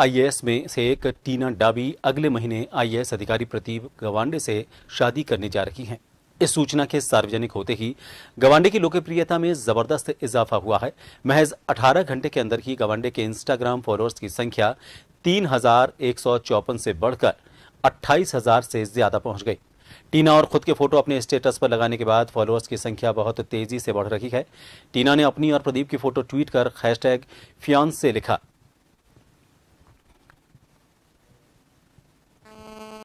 IAS में से एक टीना डाबी अगले महीने आईएएस अधिकारी प्रदीप गवांडे से शादी करने जा रही हैं इस सूचना के सार्वजनिक होते ही गवांडे की लोकप्रियता में जबरदस्त इजाफा हुआ है महज 18 घंटे के अंदर ही गवांडे के इंस्टाग्राम फॉलोअर्स की संख्या तीन से बढ़कर अट्ठाईस से ज्यादा पहुंच गई टीना और खुद के फोटो अपने स्टेटस पर लगाने के बाद फॉलोअर्स की संख्या बहुत तेजी से बढ़ रही है टीना ने अपनी और प्रदीप की फोटो ट्वीट कर हैश टैग से लिखा